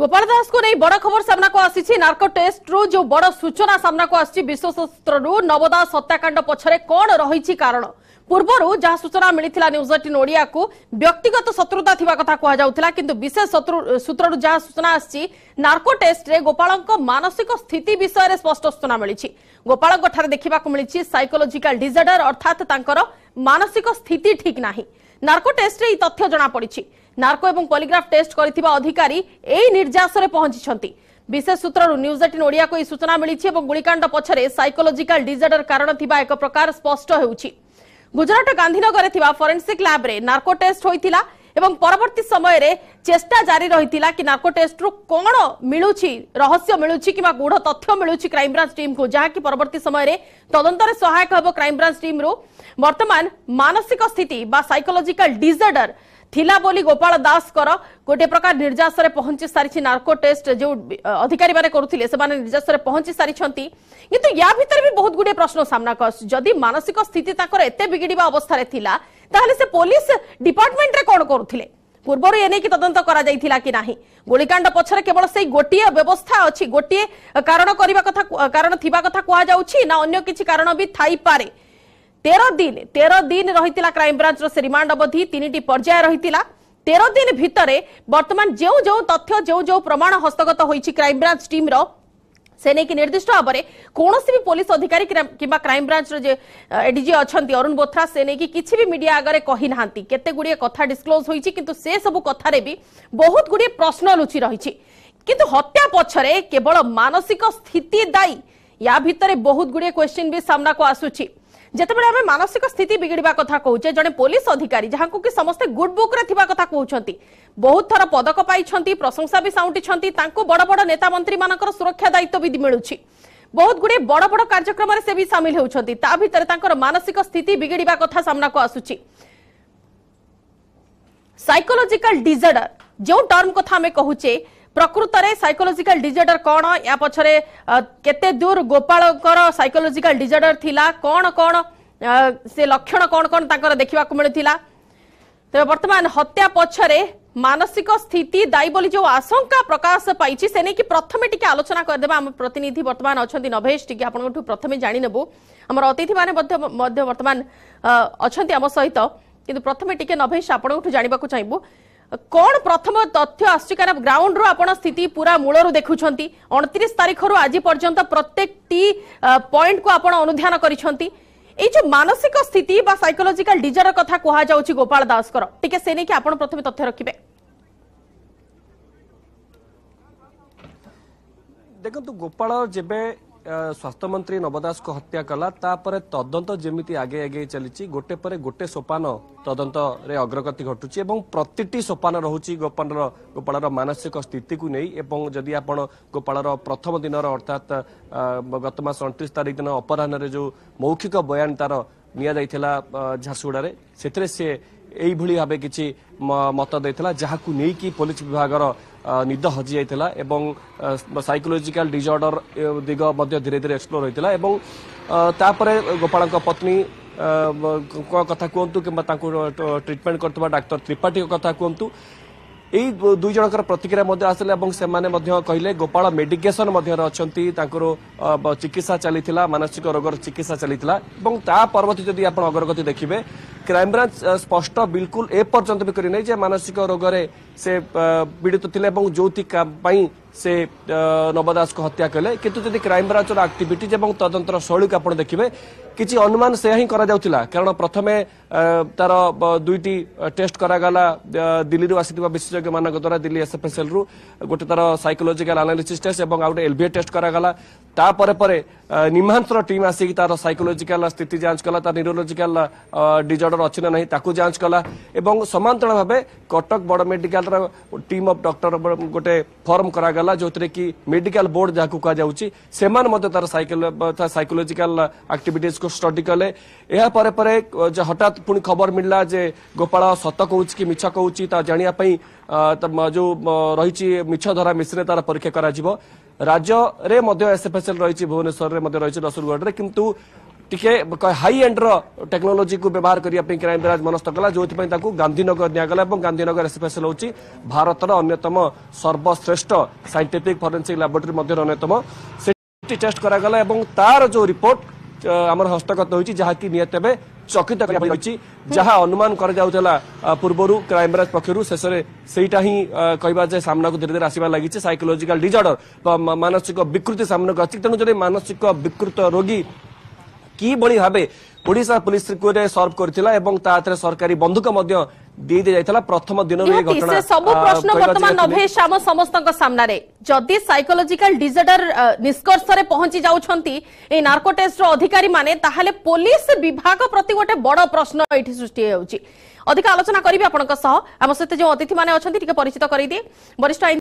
গোপাল দাসু নেই বড় খবর সামনাকু আসিছি নার্কো টেস্টরু যে বড় সূচনা সামনাকু আসছি বিশ্বশস্ত্রু নবদাস হত্যাকাণ্ড পছরে কোণ রয়েছে কারণ পূর্বরু যা সূচনা মিলিছিলা নিউজ এইটিন ওড়িয়াকু ব্যক্তিগত শত্রুতা থিবা কথা কুহাযাউথিলা কিন্তু বিশেষ শত্রু সূত্ররু যা সূচনা আসছি নার্কো টেস্টরে গোপালঙ্ক মানসিক স্থিতি বিষয়ে স্পষ্ট সূচনা মিলিছি গোপালঙ্ক ঠারে দেখিবাকু মিলিছি সাইকোলোজিক্যাল ডিজার্ডার অর্থাৎ তাঙ্কর মানসিক স্থিতি ঠিক নাহি নার্কো টেস্টরে এই তথ্য জনা পড়িছি নার্কো এবং পলিগ্রাফ টেস্ট করিଥିବା অধিকারী এই নির্যাসরে পৌঁছিছন্তি বিশেষ সূত্রর নিউজ এইটিন ওড়িয়াকু এই সূচনা মিলিছি এবং গুলিকাণ্ড পছরে সাইকোলোজিকাল ডিজর্ডর কারণ থিবা এক প্রকার স্পষ্ট হেউছি গুজরাট গান্ধীনগরে থিবা ফরেনসিক ল্যাবরে নার্কো টেস্ট হইতিলা এবং পরবর্তী সময়ে চেষ্টা জারি রহিতিলা কি নার্কো টেস্টরু কোণ মিলুছি রহস্য মিলুছি কিংবা গুঢ় তথ্য মিলুছি ক্রাইমব্রাঞ্চ টিমকু যাহাকি পরবর্তী সময়ে তদন্তরে সহায়ক হব ক্রাইমব্রাঞ্চ টিমরু বর্তমান মানসিক স্থিতি বা সাইকোলোজিক্যাল ডিজর্ডর ଥିଲା ବୋଲି ଗୋପାଳ ଦାସଙ୍କର ଗୋଟିଏ ପ୍ରକାର ନିର୍ଯାସରେ ପହଞ୍ଚି ସାରିଛି ନାର୍କୋ ଟେଷ୍ଟ ଯେଉଁ ଅଧିକାରୀମାନେ କରୁଥିଲେ ସେମାନେ ନିର୍ଯାସରେ ପହଞ୍ଚି ସାରିଛନ୍ତି କିନ୍ତୁ ୟା ଭିତରେ ବି ବହୁତ ଗୁଡ଼ିଏ ପ୍ରଶ୍ନ ସାମ୍ନାକୁ ଆସୁଛି ଯଦି ମାନସିକ ସ୍ଥିତି ତାଙ୍କର ଏତେ ବିଗିଡ଼ିବା ଅବସ୍ଥାରେ ଥିଲା ତାହେଲେ ସେ ପୋଲିସ ଡିପାର୍ଟମେଣ୍ଟରେ କ'ଣ କରୁଥିଲେ ପୂର୍ବରୁ ଏନେଇକି ତଦନ୍ତ କରାଯାଇଥିଲା କି ନାହିଁ ଗୁଳିକାଣ୍ଡ ପଛରେ କେବଳ ସେଇ ଗୋଟିଏ ବ୍ୟବସ୍ଥା ଅଛି ଗୋଟିଏ କାରଣ କରିବା କଥା କାରଣ ଥିବା କଥା କୁହାଯାଉଛି ନା ଅନ୍ୟ କିଛି କାରଣ ବି ଥାଇପାରେ তের দিন তের দিন রয়েছে ক্রাইমব্রাঞ্চর সে রিমান্ড অবধি তিনটি পর্যায়ে রয়েছে তের দিন ভিতরে বর্তমান যে যে তথ্য যে যে প্রমাণ হস্তগত হয়েছে ক্রাইমব্রাঞ্চ টিম্র সে নেই নির্দিষ্ট ভাবে কৌশি বি পুলিশ অধিকারী কিংবা ক্রাইমব্রাঞ্চর যে এডিজি অনেক অরুণ বোথ্রা সে নেই কিছু বি মিডিয়া আগে কহি না কেতে গুড়িয়ে কথা ডিসক্লোজ হয়েছে কিন্তু সে সবু কথার বি বহুত গুড়িয়ে প্রশ্ন লুচি রয়েছে কিন্তু হত্যা পছরে কেবল মানসিক স্থিতি দায়ী ইয়া ভিতরে বহুত গুড়িয়ে কোশ্চিন বি সামনাকু আসুচি যেতবে আমি মানসিক স্থিতি বিগড়া কথা কৌছে জন পুলিশ অধিকারী যা কি সমস্তে গুড বুক্রে থাকা কথা কুমার বহুত থর পদক পাই প্রশংসা বি সাউটি বড় বড় নেতা মন্ত্রী মান সুরক্ষা দায়িত্ব বি মিলুছি ବହୁତ ଗୁଡ଼ିଏ ବଡ଼ ବଡ଼ କାର୍ଯ୍ୟକ୍ରମରେ ସେ ବି ସାମିଲ ହେଉଛନ୍ତି ତା ଭିତରେ ତାଙ୍କର ମାନସିକ ସ୍ଥିତି ବିଗିଡ଼ିବା କଥା ସାମ୍ନାକୁ ଆସୁଛି ସାଇକୋଲୋଜିକାଲ ଡିଜର୍ଡର ଯେଉଁ ଟର୍ମ କଥା ଆମେ କହୁଛେ ପ୍ରକୃତରେ ସାଇକୋଲୋଜିକାଲ ଡିଜର୍ଡର କ'ଣ ୟା ପଛରେ କେତେ ଦୂର ଗୋପାଳଙ୍କର ସାଇକୋଲୋଜିକାଲ ଡିଜର୍ଡର ଥିଲା କ'ଣ କ'ଣ ସେ ଲକ୍ଷଣ କ'ଣ କ'ଣ ତାଙ୍କର ଦେଖିବାକୁ ମିଳୁଥିଲା ତେବେ ବର୍ତ୍ତମାନ ହତ୍ୟା ପଛରେ মানসিক স্থিতি দায়ী বলে যে আশঙ্কা প্রকাশ পাইছি সে নিয়ে প্রথমে টিকি আলোচনা করেদেবা আমার প্রতিনিধি বর্তমান অনেক নভেশ টিকি আপনার প্রথমে জাঁনিনেবু আমার অতিথি মানে বর্তমান অনেক আমার সহিত কিন্তু প্রথমে টিকি নভেশ আপনার জাঁয়া চাইবু কোণ প্রথম তথ্য আসছে কারণ গ্রাউন্ডর আপনার স্থিতি পুরা মূলর দেখুম অণতিশ তারিখর আজ পর্যন্ত প্রত্যেকটি পয়েন্ট কু আপনার অনুধান করেছেন এই যে মানসিক স্থিতি বা সাইকোলোজিকাল ডিজর কথা কুহযাচ্ছে গোপাল দাসকর টিকে সে নিয়ে আপনার প্রথমে তথ্য রাখবে দেখুন গোপাল যেবে ସ୍ୱାସ୍ଥ୍ୟମନ୍ତ୍ରୀ ନବ ଦାସଙ୍କୁ ହତ୍ୟା କଲା ତାପରେ ତଦନ୍ତ ଯେମିତି ଆଗେଇ ଆଗେଇ ଚାଲିଛି ଗୋଟେ ପରେ ଗୋଟେ ସୋପାନ ତଦନ୍ତରେ ଅଗ୍ରଗତି ଘଟୁଛି ଏବଂ ପ୍ରତିଟି ସୋପାନ ରହୁଛି ଗୋପାଳର ଗୋପାଳର ମାନସିକ ସ୍ଥିତିକୁ ନେଇ ଏବଂ ଯଦି ଆପଣ ଗୋପାଳର ପ୍ରଥମ ଦିନର ଅର୍ଥାତ୍ ଗତ ମାସ ଅଣତିରିଶ ତାରିଖ ଦିନ ଅପରାହ୍ନରେ ଯେଉଁ ମୌଖିକ ବୟାନ ତାର ନିଆଯାଇଥିଲା ଝାରସୁଗୁଡ଼ାରେ ସେଥିରେ ସେ এইভଳି ଭାବେ କିଛି ମତ ଦେଇଥିଲା ଯାହାକୁ ନେଇକି ପୋଲିସ ବିଭାଗର ନିଦ ହଜିଯାଇଥିଲା ଏବଂ ସାଇକୋଲୋଜିକାଲ ଡିଜର୍ଡର ଦିଗ ମଧ୍ୟ ଧୀରେ ଧୀରେ ଏକ୍ସପ୍ଲୋର ହୋଇଥିଲା ଏବଂ ତାପରେ ଗୋପାଳଙ୍କ ପତ୍ନୀ କଥା କୁହନ୍ତୁ କିମ୍ବା ତାଙ୍କୁ ଟ୍ରିଟମେଣ୍ଟ କରୁଥିବା ଡାକ୍ତର ତ୍ରିପାଠୀଙ୍କ କଥା କୁହନ୍ତୁ এই দুই জনকর প্রতিক্রিয়া মধ্যে আসলে এবং সেমানে মধ্যে কহিলে গোপাল মেডিকেশন মধ্যে অছন্তি তাঙ্কর চিকিৎসা চালিছিলা মানসিক রোগর চিকিৎসা চালিছিলা এবং তা পরবর্তী যদি আপন অগ্রগতি দেখিবে କ୍ରାଇମବ୍ରାଞ୍ଚ ସ୍ପଷ୍ଟ ବିଲକୁଲ ଏ ପର୍ଯ୍ୟନ୍ତ ବି କରିନାହିଁ ଯେ ମାନସିକ ରୋଗରେ ସେ ପୀଡ଼ିତ ଥିଲେ ଏବଂ ଯେଉଁଥି ପାଇଁ ସେ ନବ ଦାସକୁ ହତ୍ୟା କଲେ କିନ୍ତୁ ଯଦି କ୍ରାଇମବ୍ରାଞ୍ଚର ଆକ୍ଟିଭିଟିଜ୍ ଏବଂ ତଦନ୍ତର ଶୈଳୀକୁ ଆପଣ ଦେଖିବେ କିଛି ଅନୁମାନ ସେୟା ହିଁ କରାଯାଉଥିଲା କାରଣ ପ୍ରଥମେ ତାର ଦୁଇଟି ଟେଷ୍ଟ କରାଗଲା ଦିଲ୍ଲୀରୁ ଆସିଥିବା ବିଶେଷଜ୍ଞମାନଙ୍କ ଦ୍ୱାରା ଦିଲ୍ଲୀ ଏସ୍ଏଫ୍ଏସ୍ଏଲ୍ରୁ ଗୋଟେ ତାର ସାଇକୋଲୋଜିକାଲ ଆନାଲିସିସ୍ ଟେଷ୍ଟ ଏବଂ ଆଉ ଗୋଟେ ଏଲ୍ବିଏ ଟେଷ୍ଟ କରାଗଲା তারপরে পরে নিমান্সর টিম আসিকি তার সাইকোলোজিক্যাল স্থিতি যাঞ্চ কলা তার নিউরোলোজিকাল ডিজর্ডর অছি না নাই তাকে যাঞ্চ কলা এবং সমান্তর ভাবে কটক বড় মেডিকালর টিম অফ ডক্টর গোটে ফর্ম করা গলা যেতে কি মেডিকাল বোর্ড যা কুযাচ্ছে সে তার সাইকোলোজিক্যাল আক্টিভিটিজ কু স্টডি কলে এরপরে পরে যে হঠাৎ পুঁ খবর মিললা যে গোপাল সত কৌছি কি মিছ কৌছি তা জাঁয়া যে রয়েছে মিছ ধরা মেসিনে তার পরীক্ষা করা রাজ্যরে মধ্য এসএফএসএল রয়েছে ভুবনেশ্বরের মধ্যে রয়েছে রসুলগড়ে কিন্তু টিকে হাই এন্ডর টেকনোলোজি কু ব্যবহার করা ক্রাইমব্রাঞ্চ মনস্থ কলা যেপাই তাকে গান্ধীনগর নিগলা এবং গান্ধীনগর এসএফএসএল হচ্ছে ভারতর অন্যতম সর্বশ্রেষ্ঠ সাইন্টিফিক ফরেনসিক ল্যাবরেটরি মধ্যে অন্যতম সেটি টেস্ট করা এবং তার যে রিপোর্ট ଆମର ହସ୍ତଗତ ହୋଇଛି ଯାହାକି ନିହାତି ଏବେ ଚକିତ କରିବା ରହିଛି ଯାହା ଅନୁମାନ କରାଯାଉଥିଲା ପୂର୍ବରୁ କ୍ରାଇମବ୍ରାଞ୍ଚ ପକ୍ଷରୁ ଶେଷରେ ସେଇଟା ହିଁ କହିବା ଯେ ସାମ୍ନାକୁ ଧୀରେ ଧୀରେ ଆସିବା ଲାଗିଛି ସାଇକୋଲୋଜିକାଲ ଡିଜର୍ଡର ବା ମାନସିକ ବିକୃତି ସାମ୍ନାକୁ ଆସିଛି ତେଣୁ ଯଦି ମାନସିକ ବିକୃତ ରୋଗୀ কিভাবে ভাবে ওড়িশা পুলিশ রে সর্ভ করেছিল এবং তাহলে সরকারি বন্ধুক দিয়ে দিয়ে যাইতলা প্রথম দিন এই ঘটনা সব প্রশ্ন বর্তমান নভেশ আম সমস্তক সামনারে যদি সাইকোলজিক্যাল ডিজার্ডর নিষ্কর্ষরে পৌঁছি যাউছন্তি এই নার্কো অধিকারী মানে তাহলে পুলিশ বিভাগ প্রতি গোটে বড় প্রশ্ন এটি সৃষ্টি হয়ে যাচ্ছে অধিক আলোচনা করবি আপনার সহ আমার সহ যে অতিথি মানে অনেক টিকে পরিচিত করে দিয়ে বরিষ্ঠ